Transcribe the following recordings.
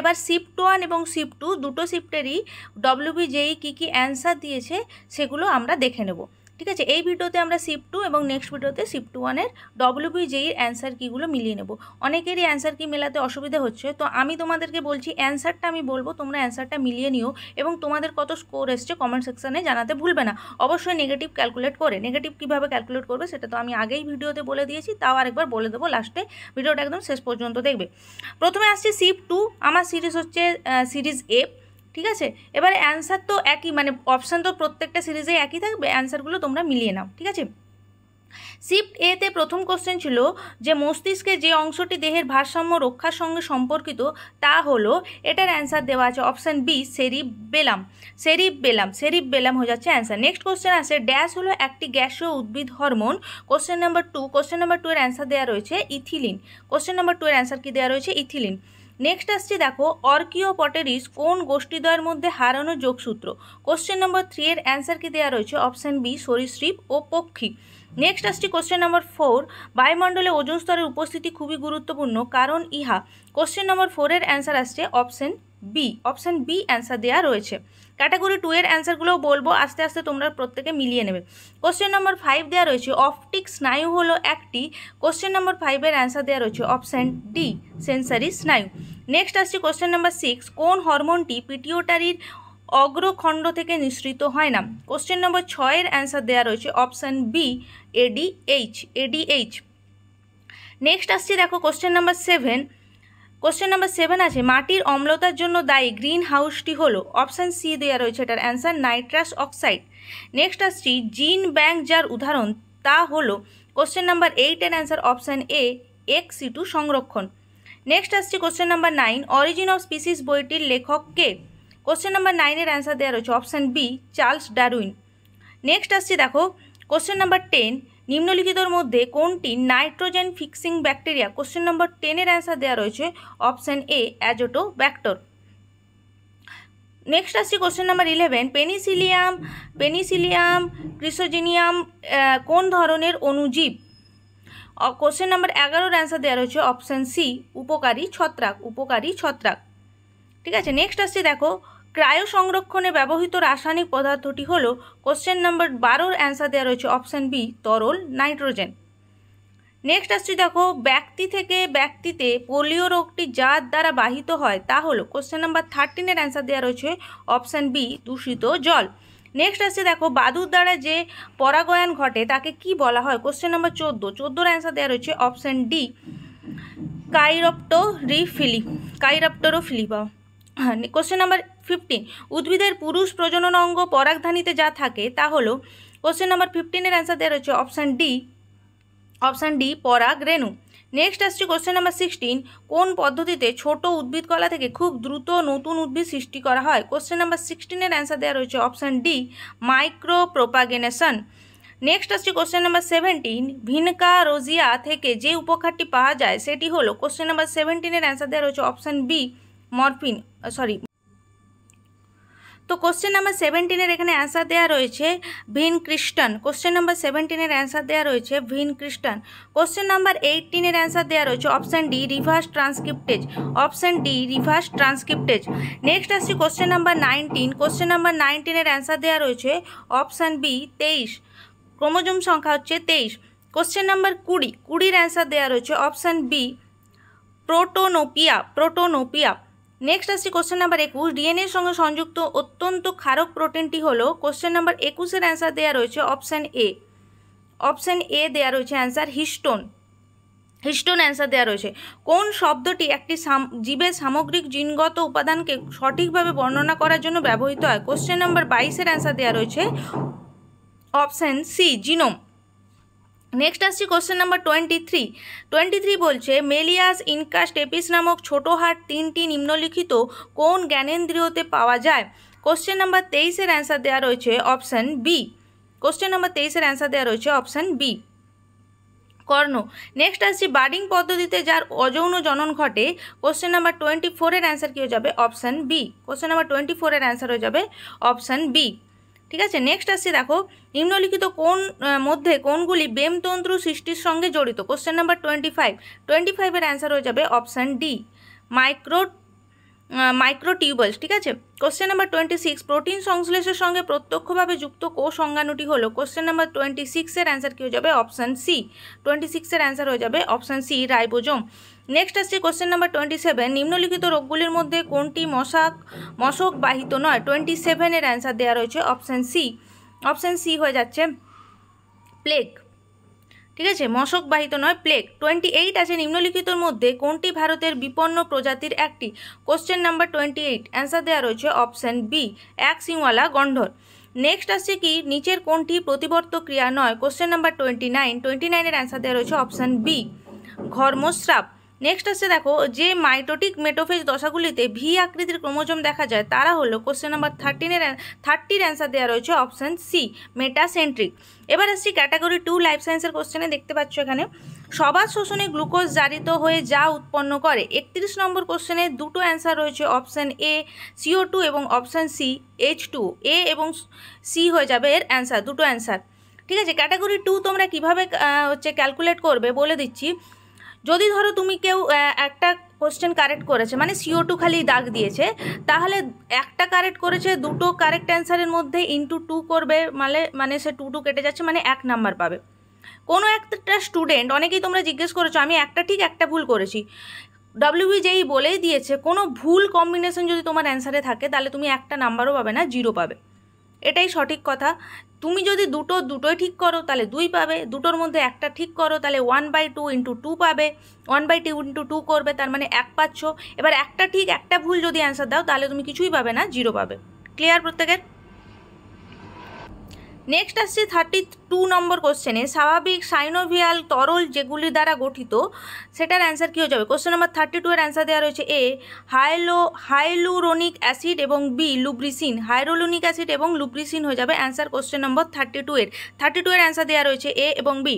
এবার shift one এবং shift two দুটো শিফটেরই ডব্লিউবিজেই কী কী অ্যান্সার দিয়েছে সেগুলো আমরা দেখে নেব ঠিক আছে এই ভিডিওতে আমরা শিপ টু এবং নেক্সট ভিডিওতে শিপ টু ওয়ানের ডব্লিউবিজেইর অ্যান্সার কিগুলো মিলিয়ে নেব অনেকেরই অ্যান্সার কি মেলাতে অসুবিধা হচ্ছে তো আমি তোমাদেরকে বলছি অ্যান্সারটা আমি বলবো তোমরা অ্যান্সারটা মিলিয়ে নিও এবং তোমাদের কত স্কোর এসছে কমেন্ট সেকশানে জানাতে ভুলবে না অবশ্যই নেগেটিভ ক্যালকুলেট করে নেগেটিভ কীভাবে ক্যালকুলেট করবে সেটা তো আমি আগেই ভিডিওতে বলে দিয়েছি তাও আরেকবার বলে দেবো লাস্টে ভিডিওটা একদম শেষ পর্যন্ত দেখবে প্রথমে আসছে শিপ টু আমার সিরিজ হচ্ছে সিরিজ এফ ঠিক আছে এবারে অ্যান্সার তো একই মানে অপশান তো প্রত্যেকটা সিরিজে একই থাকবে অ্যান্সারগুলো তোমরা মিলিয়ে নাও ঠিক আছে শিফট এতে প্রথম কোশ্চেন ছিল যে মস্তিষ্কে যে অংশটি দেহের ভারসাম্য রক্ষার সঙ্গে সম্পর্কিত তা হলো এটার অ্যান্সার দেওয়া আছে option B cerebellum cerebellum cerebellum হয়ে যাচ্ছে অ্যান্সার নেক্সট কোশ্চেন আছে ড্যাশ হলো একটি গ্যাসীয় উদ্ভিদ হরমোন question number two question number two এর অ্যান্সার দেওয়া রয়েছে ইথিলিন কোশ্চেন নাম্বার টু এর অ্যান্সার কি দেওয়া রয়েছে ইথিলিন নেক্সট আসছে দেখো অর্কিও পটেরিস কোন গোষ্ঠীদ্বয়ের মধ্যে হারানো যোগসূত্র কোশ্চেন নম্বর থ্রি এর অ্যান্সার কি দেওয়া রয়েছে অপশান বি সরীসৃপ ও পক্ষী নেক্সট আসছি কোশ্চেন নম্বর ফোর বায়ুমণ্ডলে ওজন স্তরের উপস্থিতি খুবই গুরুত্বপূর্ণ কারণ ইহা কোশ্চেন নম্বর ফোরের অ্যান্সার আসছে option B option B answer দেওয়া রয়েছে ক্যাটাগরি টু এর অ্যান্সারগুলো বলবো আস্তে আস্তে তোমরা প্রত্যেকে মিলিয়ে নেবে কোশ্চেন নম্বর ফাইভ দেওয়া রয়েছে অপটিক স্নায়ু হলো একটি কোশ্চেন নম্বর ফাইভের অ্যান্সার দেওয়া রয়েছে অপশান ডি সেন্সারি স্নায়ু নেক্সট আসছে কোশ্চেন নম্বর সিক্স কোন হরমোনটি পিটিওটারির অগ্রখণ্ড থেকে নিঃসৃত হয় না কোশ্চেন নম্বর ছয়ের অ্যান্সার দেওয়া রয়েছে option B ADH ADH next আসছে দেখো question number seven question number seven আছে মাটির অম্লতার জন্য দায়ী গ্রিন হাউসটি হলো অপশান সি দেওয়া রয়েছে এটার অ্যান্সার নাইট্রাস অক্সাইড নেক্সট আসছি জিন ব্যাংক যার উদাহরণ তা হলো কোশ্চেন নাম্বার এইটের answer option A ex situ সংরক্ষণ নেক্সট আসছি question number nine origin of species বইটির লেখক কে কোশ্চেন নাম্বার নাইনের অ্যান্সার দেওয়া রয়েছে option B Charles Darwin next আসছে দেখো কোশ্চেন নাম্বার টেন নিম্নলিখিতর মধ্যে কোনটি nitrogen fixing bacteria question number টেনের অ্যান্সার দেওয়া রয়েছে option A Azotobacter next আসছি question number eleven penicillium penicillium chrysogenum কোন ধরনের অণুজীব কোশ্চেন নাম্বার এগারোর অ্যান্সার দেওয়া রয়েছে অপশান সি উপকারী ছত্রাক উপকারী ছত্রাক ঠিক আছে নেক্সট আসছি দেখো ক্রায়ো সংরক্ষণে ব্যবহৃত রাসায়নিক পদার্থটি হল কোশ্চেন নাম্বার বারোর অ্যান্সার দেওয়া রয়েছে অপশান বি তরল নাইট্রোজেন নেক্সট আসছি দেখো ব্যক্তি থেকে ব্যক্তিতে পোলিও রোগটি যার দ্বারা বাহিত হয় তা হলো কোশ্চেন নাম্বার থার্টিনের অ্যান্সার দেওয়া রয়েছে অপশান বি দূষিত জল নেক্সট আসছে দেখো বাদুর দ্বারা যে পরাগয়ন ঘটে তাকে কি বলা হয় কোশ্চেন নাম্বার চোদ্দো চোদ্দোর অ্যান্সার দেওয়া রয়েছে অপশান ডি কাইরপ্টো রিফিলি কাইরপ্টোরোফিলি বা কোশ্চেন হ্যাঁ, নাম্বার ফিফটিন উদ্ভিদের পুরুষ প্রজনন অঙ্গ পরাগধানীতে যা থাকে তা হলো কোশ্চেন নাম্বার ফিফটিনের অ্যান্সার দেওয়া রয়েছে অপশান ডি অপশান ডি পরাগ রেণু নেক্সট আসছে কোশ্চেন নাম্বার সিক্সটিন কোন পদ্ধতিতে ছোট উদ্ভিদ কলা থেকে খুব দ্রুত নতুন উদ্ভিদ সৃষ্টি করা হয় কোশ্চেন নাম্বার সিক্সটিনের অ্যান্সার দেওয়া রয়েছে option D micro propagation next আসছে question number seventeen vinca rosea থেকে যে উপকারটি পাওয়া যায় সেটি হলো কোশ্চেন নাম্বার সেভেন্টিনের অ্যান্সার দেওয়া রয়েছে অপশান বি মরফিন সরি তো কোশ্চেন নাম্বার সেভেন্টিনের এখানে অ্যান্সার দেওয়া রয়েছে ভিন ক্রিস্টান কোশ্চেন নাম্বার সেভেন্টিনের অ্যান্সার দেওয়া রয়েছে ভিন ক্রিস্টান কোশ্চেন নাম্বার এইটিনের অ্যান্সার দেওয়া রয়েছে option D reverse transcriptase option D reverse transcriptase next আসছি question number nineteen question number নাইনটিনের অ্যান্সার দেওয়া রয়েছে অপশান বি তেইশ ক্রোমোজোম সংখ্যা হচ্ছে তেইশ কোশ্চেন নাম্বার কুড়ি কুড়ির অ্যান্সার দেওয়া রয়েছে option B protanopia protanopia next আসছি কোশ্চেন নাম্বার একুশ ডিএনএর সঙ্গে সংযুক্ত অত্যন্ত খারক প্রোটিনটি হলো কোশ্চেন নাম্বার একুশের অ্যান্সার দেওয়া রয়েছে অপশান এ অপশান এ দেওয়া রয়েছে অ্যান্সার হিস্টোন হিস্টোন অ্যান্সার দেওয়া রয়েছে কোন শব্দটি একটি জীবের সামগ্রিক জিনগত উপাদানকে সঠিকভাবে বর্ণনা করার জন্য ব্যবহৃত হয় কোশ্চেন নাম্বার বাইশের অ্যান্সার দেওয়া রয়েছে অপশান সি জিনোম নেক্সট আসছি question number twenty three twenty three বলছে মেলিয়াস ইনকাস এপিস নামক ছোটো হাট তিনটি নিম্নলিখিত কোন জ্ঞানেন্দ্রিয়তে পাওয়া যায় কোশ্চেন নাম্বার তেইশের অ্যান্সার দেওয়া রয়েছে অপশান বি কোশ্চেন নাম্বার তেইশের অ্যান্সার দেওয়া রয়েছে অপশান বি কর্ণ নেক্সট আসছি বার্ডিং পদ্ধতিতে যার অযৌন জনন ঘটে কোশ্চেন নাম্বার টোয়েন্টি ফোরের অ্যান্সার কী হয়ে যাবে option B question number twenty ফোরের অ্যান্সার হয়ে যাবে অপশান বি ঠিক আছে নেক্সট আসছে দেখো নিম্নলিখিত কোন মধ্যে কোনগুলি বেমতন্ত্র সৃষ্টির সঙ্গে জড়িত question number twenty five twenty ফাইভের অ্যান্সার হয়ে যাবে option D micro micro microtubules ঠিক আছে question number twenty six protein সংশ্লেষের সঙ্গে প্রত্যক্ষভাবে যুক্ত কো সংজ্ঞানুটি হল কোশ্চেন নাম্বার টোয়েন্টি সিক্সের অ্যান্সার কী হয়ে যাবে অপশান সি টোয়েন্টি সিক্সের অ্যান্সার হয়ে যাবে অপশান সি রাইবোজম নেক্সট আসছে কোশ্চেন নাম্বার টোয়েন্টি সেভেন নিম্নলিখিত রোগগুলির মধ্যে কোনটি মশাক মশক বাহিত নয় টোয়েন্টি সেভেনের অ্যান্সার দেওয়া রয়েছে অপশান সি অপশান সি হয়ে যাচ্ছে প্লেগ ঠিক আছে মশক বাহিত নয় প্লেগ টোয়েন্টি এইট আছে নিম্নলিখিতর মধ্যে কোনটি ভারতের বিপন্ন প্রজাতির একটি question number twenty eight answer দেওয়া রয়েছে অপশান বি এক সিংওয়ালা গন্ডর নেক্সট আসছে কি নিচের কোনটি প্রতিবর্ত ক্রিয়া নয় question number twenty nine twenty নাইনের অ্যান্সার দেওয়া রয়েছে অপশান বি ঘর্মশ্রাপ নেক্সট আসছে দেখো যে মাইটোটিক মেটোফেজ দশাগুলিতে ভি আকৃতির ক্রোমোজোম দেখা যায় তারা হলো কোশ্চেন নাম্বার থার্টিনের থার্টির অ্যান্সার দেওয়া রয়েছে অপশান সি মেটাসেন্ট্রিক এবার আসছি ক্যাটাগরি টু লাইফ সায়েন্সের কোশ্চেনে দেখতে পাচ্ছ এখানে সবার শোষণে গ্লুকোজ জারিত হয়ে যা উৎপন্ন করে একত্রিশ নম্বর কোশ্চেনে দুটো অ্যান্সার রয়েছে অপশান এ সিও টু এবং option C H two A এবং সি হয়ে যাবে এর অ্যান্সার দুটো অ্যান্সার ঠিক আছে ক্যাটাগরি টু তোমরা কিভাবে হচ্ছে ক্যালকুলেট করবে বলে দিচ্ছি যদি ধরো তুমি কেউ একটা কোশ্চেন কারেক্ট করেছে মানে সিও টু খালি দাগ দিয়েছে তাহলে একটা কারেক্ট করেছে দুটো কারেক্ট অ্যান্সারের মধ্যে ইন্টু টু করবে মানে মানে সে টু টু কেটে যাচ্ছে মানে এক নাম্বার পাবে কোনো একটা স্টুডেন্ট অনেকেই তোমরা জিজ্ঞেস করেছো আমি একটা ঠিক একটা ভুল করেছি ডব্লিউবিজেই e বলেই দিয়েছে কোনো ভুল কম্বিনেশন যদি তোমার অ্যান্সারে থাকে তাহলে তুমি একটা নাম্বারও পাবে না জিরো পাবে এটাই সঠিক কথা তুমি যদি দুটো দুটোই ঠিক করো তাহলে দুই পাবে দুটোর মধ্যে একটা ঠিক করো তাহলে one by two into two পাবে one by two into two করবে তার মানে এক পাচ্ছ এবার একটা ঠিক একটা ভুল যদি অ্যান্সার দাও তাহলে তুমি কিছুই পাবে না জিরো পাবে ক্লিয়ার প্রত্যেকের নেক্সট আসছে থার্টি টু নম্বর কোশ্চেনে স্বাভাবিক সাইনোভিয়াল তরল যেগুলি দ্বারা গঠিত সেটার অ্যান্সার কী হয়ে যাবে কোশ্চেন নম্বর থার্টি টু এর অ্যান্সার দেওয়া রয়েছে এ হাইলো হাইলুরোনিক অ্যাসিড এবং বি লুব্রিসিন হাইরোলোনিক অ্যাসিড এবং লুব্রিসিন হয়ে যাবে answer question number thirty two এর থার্টি টু এর অ্যান্সার দেওয়া রয়েছে এ এবং বি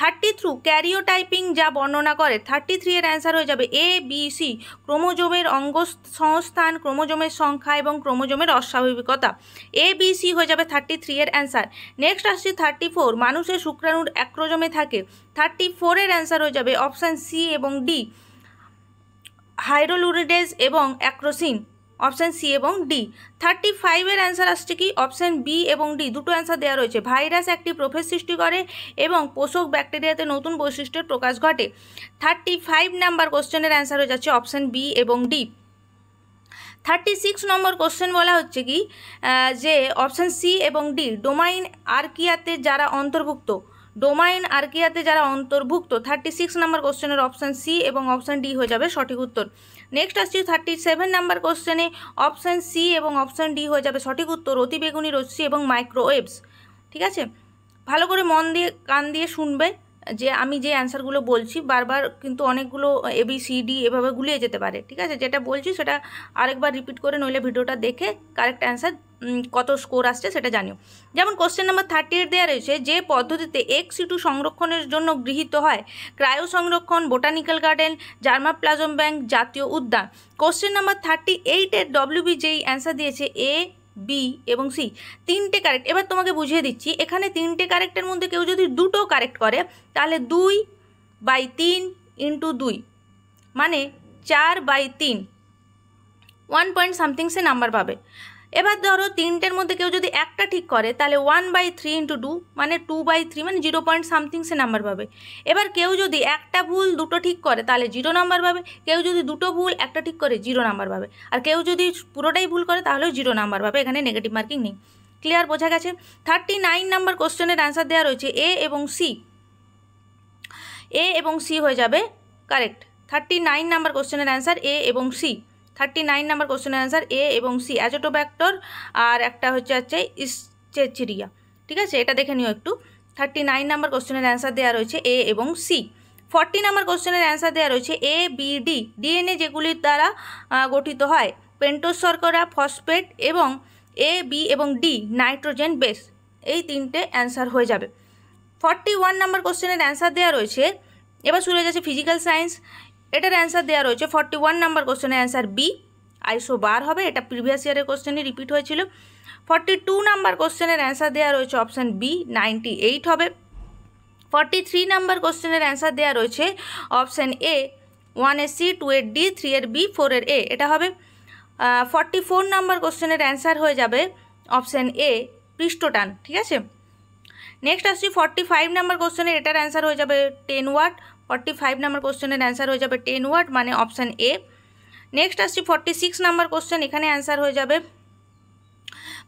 থার্টি থ্রু ক্যারিওটাইপিং যা বর্ণনা করে থার্টি থ্রি এর অ্যান্সার হয়ে যাবে এ বি সি ক্রোমোজোমের অঙ্গ সংস্থান ক্রোমোজোমের সংখ্যা এবং ক্রোমোজোমের অস্বাভাবিকতা এ বি সি হয়ে যাবে থার্টি থ্রি এর অ্যান্সার নেক্সট আসছে থার্টি ফোর মানুষের শুক্রাণুর অ্যাক্রোজমে থাকে থার্টি ফোরের অ্যান্সার হয়ে যাবে অপশান সি এবং ডি হাইড্রোলুরিডেজ এবং অ্যাক্রোসিন অপশান সি এবং ডি থার্টি ফাইভের অ্যান্সার আসছে কি অপশান বি এবং ডি দুটো অ্যান্সার দেওয়া রয়েছে ভাইরাস একটি প্রভেদ সৃষ্টি করে এবং পোষক ব্যাকটেরিয়াতে নতুন বৈশিষ্ট্যের প্রকাশ ঘটে থার্টি ফাইভ নাম্বার কোশ্চেনের অ্যান্সার হয়ে যাচ্ছে অপশান বি এবং D thirty six number question বলা হচ্ছে কি যে অপশান সি এবং ডি ডোমাইন আর্কিয়াতে যারা অন্তর্ভুক্ত ডোমাইন আর্কিয়াতে যারা অন্তর্ভুক্ত থার্টি সিক্স নম্বর কোশ্চেনের অপশান সি এবং অপশান ডি হয়ে যাবে সঠিক উত্তর নেক্সট আসছি থার্টি সেভেন নাম্বার কোশ্চেনে অপশান সি এবং অপশান ডি হয়ে যাবে সঠিক উত্তর অতিবেগুনি রশ্মি এবং মাইক্রোওয়েভস ঠিক আছে ভালো করে মন দিয়ে কান দিয়ে শুনবে যে আমি যে অ্যান্সারগুলো বলছি বারবার কিন্তু অনেকগুলো এবিসিডি সি ডি এভাবে গুলিয়ে যেতে পারে ঠিক আছে যেটা বলছি সেটা আরেকবার রিপিট করে নইলে ভিডিওটা দেখে কারেক্ট অ্যান্সার কত স্কোর আসছে সেটা জানিও যেমন কোশ্চেন নাম্বার থার্টি এইট দেওয়া রয়েছে যে পদ্ধতিতে এক্স সিটু সংরক্ষণের জন্য গৃহীত হয় ক্রায়ো সংরক্ষণ botanical garden germplasm bank জাতীয় উদ্যান কোশ্চেন নাম্বার থার্টি এইটের ডব্লিউবি যেই অ্যান্সার দিয়েছে এ বি এবং সি তিনটে কারেক্ট এবার তোমাকে বুঝিয়ে দিচ্ছি এখানে তিনটে কারেক্টের মধ্যে কেউ যদি দুটো কারেক্ট করে তাহলে দুই বাই তিন ইন্টু দুই মানে চার বাই তিন ওয়ান পয়েন্ট সে নাম্বার পাবে এবার ধরো তিনটের মধ্যে কেউ যদি একটা ঠিক করে তাহলে one by three into two মানে টু বাই থ্রি মানে জিরো পয়েন্ট সামথিং সে নাম্বার পাবে এবার কেউ যদি একটা ভুল দুটো ঠিক করে তাহলে জিরো নাম্বার পাবে কেউ যদি দুটো ভুল একটা ঠিক করে জিরো নাম্বার পাবে আর কেউ যদি পুরোটাই ভুল করে তাহলেও জিরো নাম্বার পাবে এখানে নেগেটিভ মার্কিং নেই ক্লিয়ার বোঝা গেছে থার্টি নাইন নাম্বার কোশ্চেনের অ্যান্সার দেওয়া রয়েছে এ এবং সি এ এবং সি হয়ে যাবে কারেক্ট থার্টি নাইন নাম্বার কোশ্চেনের অ্যান্সার এ এবং সি থার্টি নাইন নাম্বার কোশ্চেনের অ্যান্সার এ এবং সি অ্যাজোটোব্যাক্টর আর একটা হচ্ছে হচ্ছে ইসচেচিরিয়া ঠিক আছে এটা দেখে নিও একটু থার্টি নাইন নাম্বার কোশ্চেনের অ্যান্সার দেওয়া রয়েছে এ এবং সি ফর্টি নাম্বার কোশ্চেনের অ্যান্সার দেওয়া রয়েছে এ বি ডি ডিএনএ যেগুলির দ্বারা গঠিত হয় পেন্টোসরকরা শর্করা ফসফেট এবং এ বি এবং ডি নাইট্রোজেন বেস এই তিনটে অ্যান্সার হয়ে যাবে ফর্টি ওয়ান নাম্বার কোশ্চেনের অ্যান্সার দেওয়া রয়েছে এবার শুরু হয়ে যাচ্ছে ফিজিক্যাল সায়েন্স এটার অ্যান্সার দেওয়া রয়েছে ফর্টি ওয়ান নাম্বার কোশ্চেনের অ্যান্সার বি আইসো বার হবে এটা প্রিভিয়াস ইয়ারের কোশ্চেনে রিপিট হয়েছিল ফর্টি টু নাম্বার কোশ্চেনের অ্যান্সার দেওয়া রয়েছে অপশান বি নাইনটি এইট হবে ফর্টি থ্রি নাম্বার কোশ্চেনের অ্যান্সার দেওয়া রয়েছে অপশান এ ওয়ান এর সি টু এর ডি থ্রি এর বি ফোর এর এ এটা হবে ফর্টি ফোর নাম্বার কোশ্চেনের অ্যান্সার হয়ে যাবে অপশান এ পৃষ্ঠটান ঠিক আছে নেক্সট আসছি ফর্টি ফাইভ নাম্বার কোশ্চেনের এটার অ্যান্সার হয়ে যাবে ten watt forty five number কোশ্চেনের অ্যান্সার হয়ে যাবে টেন ওয়ার্ড মানে অপশান এ নেক্সট আসছি ফর্টি সিক্স নাম্বার কোশ্চেন এখানে অ্যান্সার হয়ে যাবে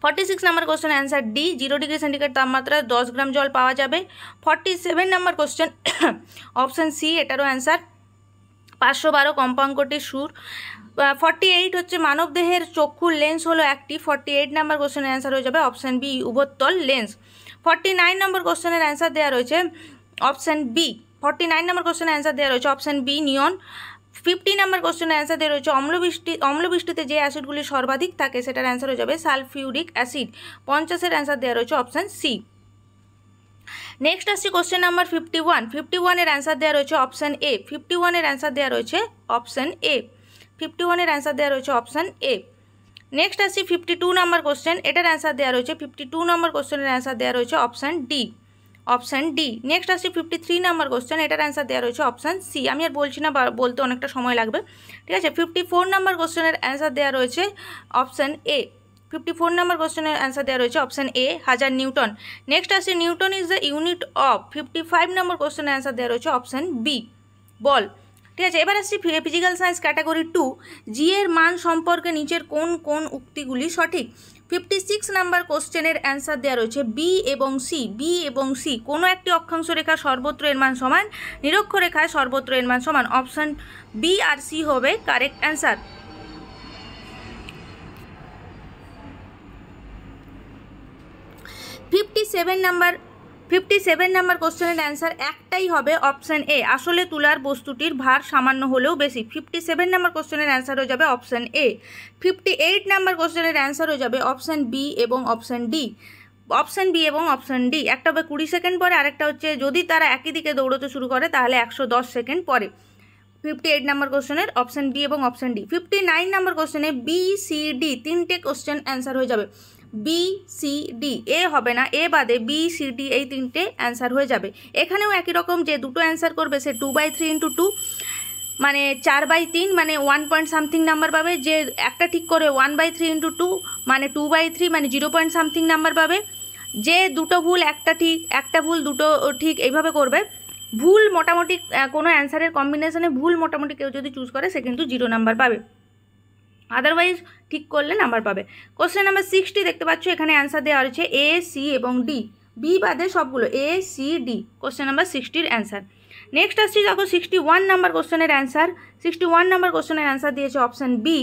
forty six number question answer D zero degree centigrade তাপমাত্রায় দশ গ্রাম জল পাওয়া যাবে forty seven number question option C এটারও অ্যান্সার পাঁচশো বারো কম্পাঙ্কটি সুর ফর্টি এইট হচ্ছে মানবদেহের চক্ষুর লেন্স হলো একটি ফর্টি এইট নাম্বার কোশ্চেনের অ্যান্সার হয়ে যাবে অপশান বি উভত্তল লেন্স ফর্টি নাইন নম্বর কোশ্চেনের অ্যান্সার দেওয়া রয়েছে option B forty nine number question answer দেওয়া রয়েছে option B neon fifty number question answer দেওয়া রয়েছে অম্লবৃষ্টি অম্লবৃষ্টিতে যে অ্যাসিডগুলি সর্বাধিক থাকে সেটার অ্যান্সার হয়ে যাবে সালফিউরিক অ্যাসিড পঞ্চাশের অ্যান্সার দেওয়া রয়েছে অপশান সি নেক্সট আসছে question number fifty one fifty ওয়ানের অ্যান্সার দেওয়া রয়েছে অপশান এ ফিফটি ওয়ানের অ্যান্সার দেওয়া রয়েছে অপশান এ ফিফটি ওয়ানের অ্যান্সার দেওয়া রয়েছে অপশান এ নেক্সট আসছি ফিফটি টু নাম্বার কোশ্চেন এটার অ্যান্সার দেওয়া রয়েছে ফিফটি টু নাম্বার কোশ্চেনের অ্যান্সার দেওয়া রয়েছে option D option D next আসছে ফিফটি থ্রি নাম্বার কোশ্চেন এটার অ্যান্সার দেওয়া রয়েছে অপশান সি আমি আর বলছি না বলতে অনেকটা সময় লাগবে ঠিক আছে ফিফটি ফোর নাম্বার কোশ্চেনের অ্যান্সার দেওয়া রয়েছে option A fifty four number কোশ্চেনের অ্যান্সার দেওয়া রয়েছে অপশান এ হাজার নিউটন নেক্সট আসছে newton is the unit of fifty five number কোশ্চেনের অ্যান্সার দেওয়া রয়েছে অপশান বি বল ঠিক আছে এবার আসছি physical science category two G এর মান সম্পর্কে নিচের কোন কোন উক্তিগুলি সঠিক ফিফটি সিক্স নাম্বার কোশ্চেনের অ্যান্সার দেওয়া রয়েছে বি এবং সি বি এবং সি কোনো একটি অক্ষাংশ রেখা সর্বত্র এর মান সমান নিরক্ষ রেখায় সর্বত্র এর মান সমান অপশান বি আর সি হবে correct answer fifty seven number fifty seven number কোশ্চেনের অ্যান্সার একটাই হবে অপশান এ আসলে তুলার বস্তুটির ভার সামান্য হলেও বেশি ফিফটি সেভেন নাম্বার কোশ্চেনের অ্যান্সার হয়ে যাবে option A fifty eight number কোশ্চেনের অ্যান্সার হয়ে যাবে অপশান বি এবং অপশান ডি অপশান বি এবং অপশান ডি একটা হবে কুড়ি সেকেন্ড পরে আরেকটা হচ্ছে যদি তারা একই দিকে দৌড়তে শুরু করে তাহলে একশো দশ সেকেন্ড পরে ফিফটি এইট নাম্বার কোশ্চেনের অপশান বি এবং option D fifty nine number কোশ্চেনে বি সি ডি তিনটে কোশ্চেন অ্যান্সার হয়ে যাবে বি সি ডি এ হবে না এ বাদে বি সি ডি এই তিনটে অ্যান্সার হয়ে যাবে এখানেও একই রকম যে দুটো অ্যান্সার করবে সে two by three into two মানে চার বাই তিন মানে ওয়ান পয়েন্ট সামথিং নাম্বার পাবে যে একটা ঠিক করে one by three into two মানে টু বাই থ্রি মানে জিরো পয়েন্ট সামথিং নাম্বার পাবে যে দুটো ভুল একটা ঠিক একটা ভুল দুটো ঠিক এইভাবে করবে ভুল মোটামুটি কোনো অ্যান্সারের কম্বিনেশনে ভুল মোটামুটি কেউ যদি চুজ করে সে কিন্তু জিরো নাম্বার পাবে আদারওয়াইজ ঠিক করলে নাম্বার পাবে কোশ্চেন নাম্বার সিক্সটি দেখতে পাচ্ছ এখানে অ্যান্সার দেওয়া রয়েছে এ সি এবং ডি বি বাদে সবগুলো A C D question number সিক্সটির অ্যান্সার নেক্সট আসছি দেখো সিক্সটি ওয়ান নাম্বার কোশ্চেনের অ্যান্সার সিক্সটি ওয়ান নাম্বার কোশ্চেনের অ্যান্সার দিয়েছে option B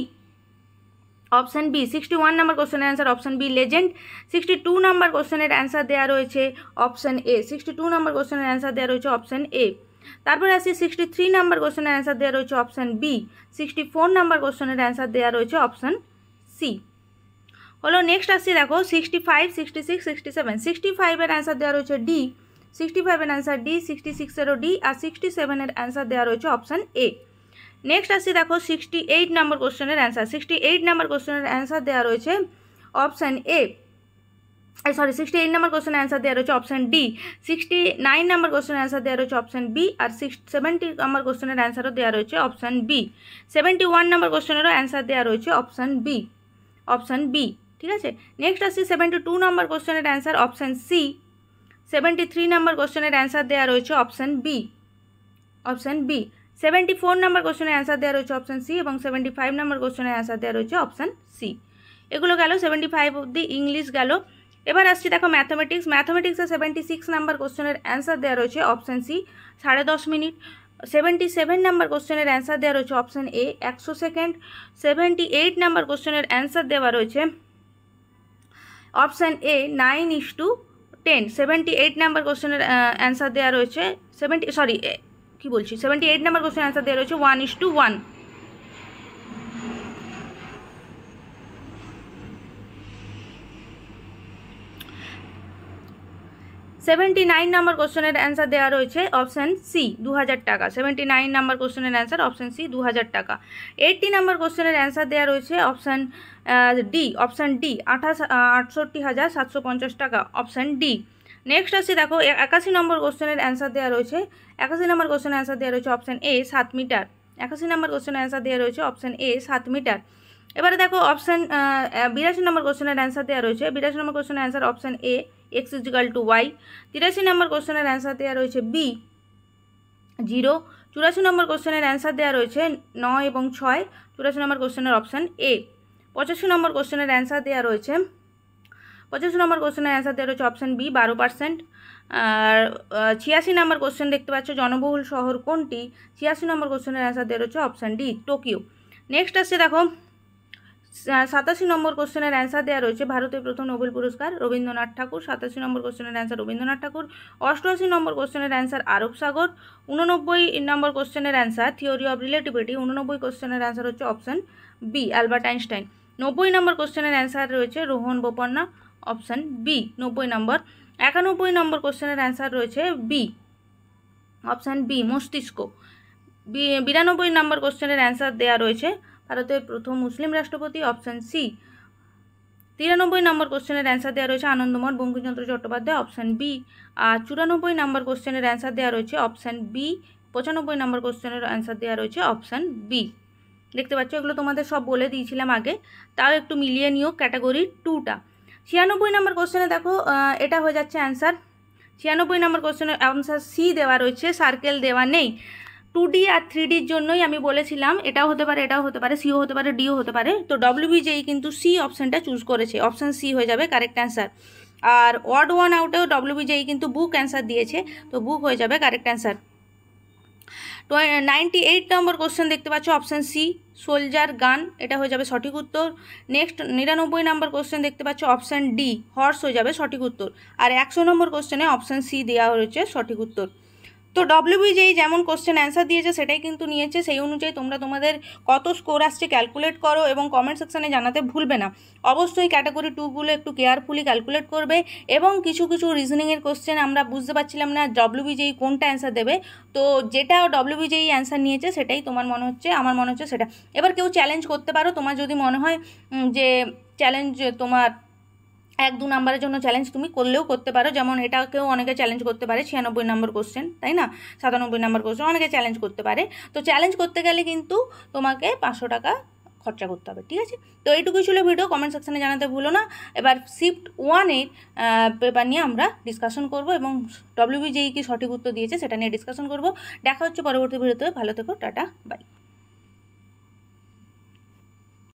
option B sixty one number কোশ্চেনের answer option B legend sixty two number কোশ্চেনের অ্যান্সার দেওয়া রয়েছে option A sixty two number কোশ্চেনের অ্যান্সার দেওয়া রয়েছে অপশান এ তারপরে আসি সিক্সটি থ্রি নাম্বার কোশ্চেনের অ্যান্সার দেওয়া রয়েছে option B sixty four number কোশ্চেনের অ্যান্সার দেওয়া রয়েছে অপশান সি হলো নেক্সট আসছি দেখো sixty five sixty six sixty seven sixty ফাইভের অ্যান্সার দেওয়া রয়েছে ডি সিক্সটি ফাইভের অ্যান্সার ডি সিক্সটি সিক্সেরও ডি আর সিক্সটি সেভেনের অ্যান্সার দেওয়া রয়েছে অপশান এ নেক্সট আসছি দেখো সিক্সটি এইট নাম্বার কোশ্চেনের অ্যান্সার সিক্সটি এইট নাম্বার কোশ্চেনের অ্যান্সার দেওয়া রয়েছে option A sorry sixty eight number question answer দেওয়া রয়েছে option D sixty nine number question answer দেওয়া রয়েছে অপশন বি আর সিক্স সেভেন্টি নাম্বার কোশ্চেনের অ্যান্সারও দেওয়া রয়েছে option B seventy one number কোশ্চেনেরও অ্যান্সার দেওয়া রয়েছে অপশান বি অপশান বি ঠিক আছে নেক্সট আসছে সেভেন্টি টু নাম্বার কোশ্চেনের answer option C seventy three number কোশ্চেনের অ্যান্সার দেওয়া রয়েছে option B option B seventy four number কোশ্চেনের অ্যান্সার দেওয়া রয়েছে অপশান সি এবং সেভেন্টি ফাইভ নাম্বার কোশ্চেনের অ্যান্সার দেওয়া রয়েছে অপশন সি এগুলো গেল সেভেন্টি ফাইভ অব্দি ইংলিশ গেলো এবার আসছি দেখো ম্যাথমেটিক্স ম্যাথমেটিক্সে সেভেন্টি সিক্স নাম্বার কোশ্চেনের অ্যান্সার দেওয়া রয়েছে অপশান সি সাড়ে দশ মিনিট সেভেন্টি সেভেন নাম্বার কোশ্চেনের অ্যান্সার দেওয়া রয়েছে অপশান এ একশো সেকেন্ড সেভেন্টি এইট নাম্বার কোশ্চেনের অ্যান্সার দেওয়া রয়েছে option A nine is to ten seventy eight number কোশ্চেনের অ্যান্সার দেওয়া রয়েছে সেভেন্টি সরি কি বলছি seventy eight number question answer দেওয়া রয়েছে one is to one seventy nine number কোশ্চেনের অ্যান্সার দেওয়া রয়েছে অপশান সি দু টাকা সেভেন্টি নাইন নাম্বার কোশ্চেনের অ্যান্সার অপশান সি দু টাকা এইটটি নাম্বার কোশ্চেনের অ্যান্সার দেওয়া রয়েছে অপশান ডি অপশান ডি আঠাশ আটষট্টি হাজার সাতশো পঞ্চাশ টাকা অপশান ডি নেক্সট আসছে দেখো একাশি নম্বর কোশ্চেনের অ্যান্সার দেওয়া রয়েছে একাশি নম্বর কোশ্চেনের অ্যান্সার দেওয়া রয়েছে অপশান এ সাত মিটার একাশি নম্বর কোশ্চেনের অ্যান্সার দেওয়া রয়েছে অপশান এ সাত মিটার এবারে দেখো অপশান বিরাশি নম্বর কোশ্চেনের অ্যান্সার দেওয়া রয়েছে বিরাশি নম্বর কোশ্চেনের answer option A X is equal to Y তিরাশি নম্বর কোশ্চেনের অ্যান্সার দেওয়া রয়েছে বি জিরো চুরাশি নম্বর কোশ্চেনের অ্যান্সার দেওয়া রয়েছে নয় এবং ছয় চুরাশি নম্বর কোশ্চেনের অপশান এ পঁচাশি নম্বর কোশ্চেনের অ্যান্সার দেওয়া রয়েছে পঁচাশি নম্বর কোশ্চেনের অ্যান্সার দেওয়া রয়েছে অপশান বি বারো পার্সেন্ট আর ছিয়াশি নম্বর কোশ্চেন দেখতে পাচ্ছ জনবহুল শহর কোনটি ছিয়াশি নম্বর কোশ্চেনের অ্যান্সার দেওয়া রয়েছে অপশান ডি টোকিও নেক্সট আসছে দেখো সাতাশি নম্বর কোশ্চেনের অ্যান্সার দেওয়া রয়েছে ভারতের প্রথম নোবেল পুরস্কার রবীন্দ্রনাথ ঠাকুর সাতাশি নম্বর কোশ্চেনের অ্যান্সার রবীন্দ্রনাথ ঠাকুর অষ্টআশি নম্বর কোশ্চেনের অ্যান্সার আরব সাগর উননব্বই নম্বর কোশ্চেনের অ্যান্সার থিওরি অব রিলেটিভিটি উননব্বই কোশ্চেনের অ্যান্সার হচ্ছে অপশান বি অ্যালবার্ট আইনস্টাইন নব্বই নম্বর কোশ্চেনের অ্যান্সার রয়েছে রোহন বোপন্না অপশান বি নব্বই নম্বর একানব্বই নম্বর কোশ্চেনের অ্যান্সার রয়েছে বি অপশান বি মস্তিষ্ক বিরানব্বই নম্বর কোশ্চেনের অ্যান্সার দেওয়া রয়েছে ভারতের প্রথম মুসলিম রাষ্ট্রপতি অপশান সি তিরানব্বই নম্বর কোশ্চেনের অ্যান্সার দেওয়া রয়েছে আনন্দমঠ বঙ্কিমচন্দ্র চট্টোপাধ্যায় অপশান বি আর চুরানব্বই নম্বর কোশ্চেনের অ্যান্সার দেওয়া রয়েছে অপশান বি পঁচানব্বই নম্বর কোশ্চেনের অ্যান্সার দেওয়া রয়েছে অপশান বি দেখতে পাচ্ছ এগুলো তোমাদের সব বলে দিয়েছিলাম আগে তাও একটু মিলিয়ে নিও ক্যাটাগরি টুটা ছিয়ানব্বই নম্বর কোশ্চেনে দেখো এটা হয়ে যাচ্ছে অ্যান্সার ছিয়ানব্বই নম্বর কোশ্চেনের অ্যান্সার সি দেওয়া রয়েছে সার্কেল দেওয়া নেই টু ডি আর থ্রি ডির জন্যই আমি বলেছিলাম এটাও হতে পারে এটাও হতে পারে সিও হতে পারে ডিও হতে পারে তো জেই কিন্তু সি অপশানটা চুজ করেছে অপশান সি হয়ে যাবে কারেক্ট অ্যান্সার আর ওয়ার্ড ওয়ান আউটেও জেই কিন্তু বুক অ্যান্সার দিয়েছে তো বুক হয়ে যাবে correct answer ninety eight number question দেখতে পাচ্ছ অপশান সি সোলজার গান এটা হয়ে যাবে সঠিক উত্তর নেক্সট নিরানব্বই নম্বর কোশ্চেন দেখতে পাচ্ছ অপশান ডি হর্স হয়ে যাবে সঠিক উত্তর আর একশো নম্বর কোশ্চেনে অপশান সি দেওয়া হয়েছে সঠিক উত্তর তো ডব্লিউবিজেই e e যেমন কোশ্চেন অ্যান্সার দিয়েছে সেটাই কিন্তু নিয়েছে সেই অনুযায়ী তোমরা তোমাদের কত স্কোর আসছে ক্যালকুলেট করো এবং কমেন্ট সেকশানে জানাতে ভুলবে না অবশ্যই ক্যাটাগরি টুগুলো একটু কেয়ারফুলি ক্যালকুলেট করবে এবং কিছু কিছু রিজনিংয়ের কোশ্চেন আমরা বুঝতে পারছিলাম না ডব্লিউবিজেই e কোনটা অ্যান্সার দেবে তো যেটা ডব্লিউবিজেই অ্যান্সার নিয়েছে সেটাই তোমার মনে হচ্ছে আমার মনে হচ্ছে সেটা এবার কেউ চ্যালেঞ্জ করতে পারো তোমার যদি মনে হয় যে চ্যালেঞ্জ তোমার এক দু নাম্বারের জন্য চ্যালেঞ্জ তুমি করলেও করতে পারো যেমন এটাকেও অনেকে চ্যালেঞ্জ করতে পারে ছিয়ানব্বই নম্বর কোশ্চেন তাই না সাতানব্বই নম্বর কোশ্চেন অনেকে চ্যালেঞ্জ করতে পারে তো চ্যালেঞ্জ করতে গেলে কিন্তু তোমাকে পাঁচশো টাকা খরচা করতে হবে ঠিক আছে তো এইটুকুই ছিল ভিডিও কমেন্ট সেকশানে জানাতে ভুলো না এবার শিফট ওয়ানের পেপার নিয়ে আমরা ডিসকাশন করব এবং ডব্লিউবিজেই e কি সঠিক উত্তর দিয়েছে সেটা নিয়ে ডিসকাশন করব দেখা হচ্ছে পরবর্তী ভিডিওতে ভালো থেকো টাটা বাই